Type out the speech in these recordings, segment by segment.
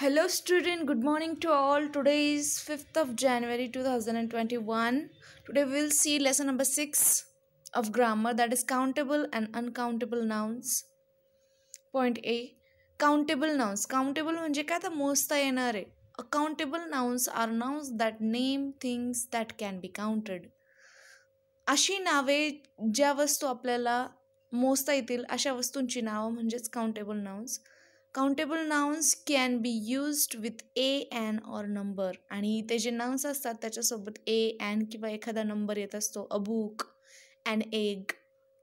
Hello student good morning to all today is fifth January two thousand and twenty one today will see lesson number six of grammar that is countable and uncountable nouns point A countable nouns countable म्हणजे काय तर मोजता येणार आहे accountable nouns are nouns that name things that can be counted अशी नावे ज्या वस्तू आपल्याला मोजता येतील अशा वस्तूंची नावं म्हणजेच countable nouns countable nouns can be used with a an or number आणि ते जे नाउन्स असतात त्याच्यासोबत ए एन किंवा एखादा नंबर येत असतो a book and egg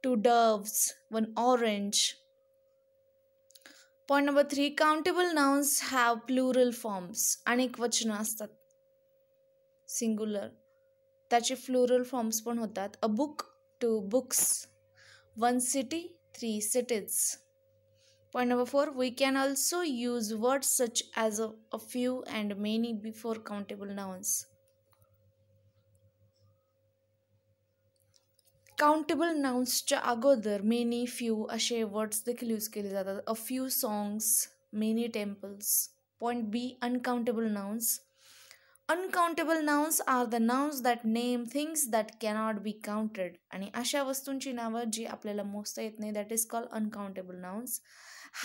two doves one orange point number three countable nouns have plural forms अनेक वचनं असतात सिंगुलर त्याचे फ्लुरल फॉर्म्स पण होतात a book two books one city three cities Point number four, we can also use words such as a, few and many before countable nouns. Countable nouns cha agodar, many, few, ashe words dekhil use keli zata. A few songs, many temples. Point B, uncountable nouns. Uncountable nouns are the nouns that name things that cannot be counted आणि अशा वस्तूंची नावं जी आपल्याला मोजता येत नाही that is call uncountable nouns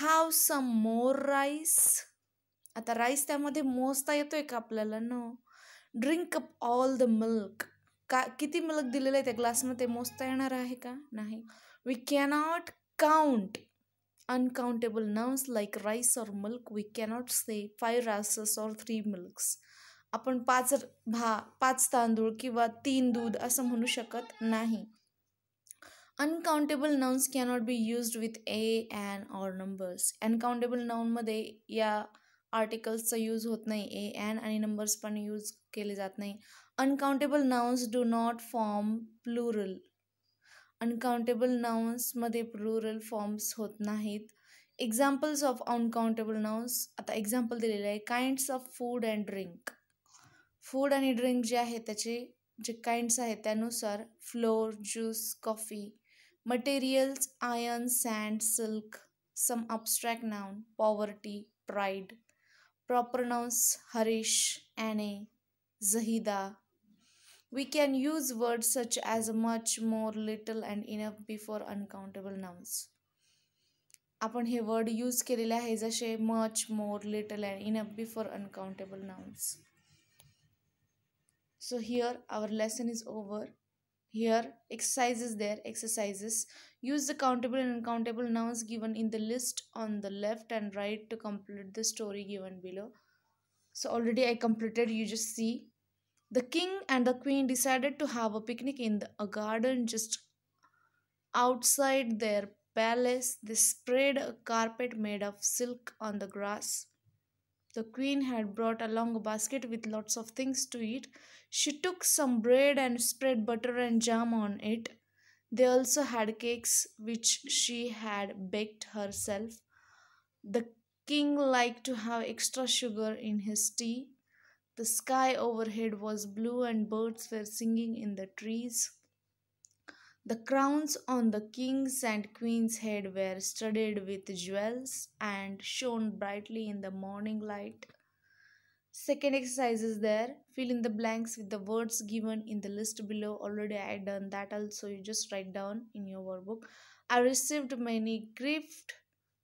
have some more rice आता राईस त्यामध्ये मोजता येतो आहे का आपल्याला न drink up all the milk का किती मिल्क दिलेलं आहे त्या ग्लासमध्ये मोजता येणार आहे का नाही we cannot count uncountable nouns like rice or milk we cannot say five rices or three milks आपण पाच भा पाच तांदूळ किंवा तीन दूध असं म्हणू शकत नाही uncountable nouns cannot be used with a and or numbers uncountable नाउनमध्ये या आर्टिकल्सचा यूज होत नाही ए अँड आणि नंबर्स पण यूज केले जात नाही uncountable nouns do not form plural uncountable नाउन्समध्ये प्लुरल फॉर्म्स होत नाहीत एक्झाम्पल्स ऑफ अनकाउंटेबल नाउन्स आता एक्झाम्पल दिलेलं आहे kinds of food and drink food आणि ड्रिंक जे आहे त्याचे जे काइंड्स आहेत त्यानुसार flour juice coffee materials iron sand silk some abstract noun poverty pride proper nouns Harish Anne Zahida can use word such as as much more little and enough before uncountable nouns आपण हे word use केलेले आहे जसे much more little and enough before uncountable nouns So here our lesson is over. Here exercises there, exercises. Use the countable and uncountable nouns given in the list on the left and right to complete the story given below. So already I completed, you just see. The king and the queen decided to have a picnic in the, a garden just outside their palace. They spread a carpet made of silk on the grass. The queen had brought along a basket with lots of things to eat. She took some bread and spread butter and jam on it. They also had cakes which she had baked herself. The king liked to have extra sugar in his tea. The sky overhead was blue and birds were singing in the trees. The crowns on the king's and queen's head were studded with jewels and shone brightly in the morning light. Second exercise is there. Fill in the blanks with the words given in the list below. Already I done that also. You just write down in your workbook. I received many gift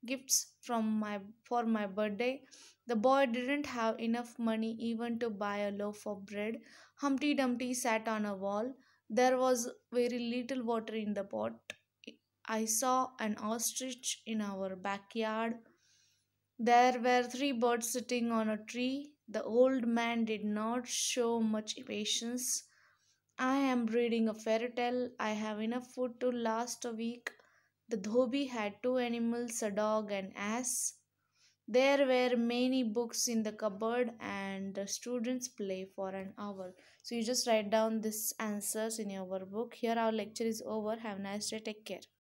gifts from my for my birthday. The boy didn't have enough money even to buy a loaf of bread. Humpty Dumpty sat on a wall. There was very little water in the pot. I saw an ostrich in our backyard. There were three birds sitting on a tree. The old man did not show much patience. I am reading a fairy tale. I have enough food to last a week. The dhobi had two animals, a dog and ass. There were many books in the cupboard and the students play for an hour. So you just write down these answers in your workbook. Here our lecture is over. Have a nice day. Take care.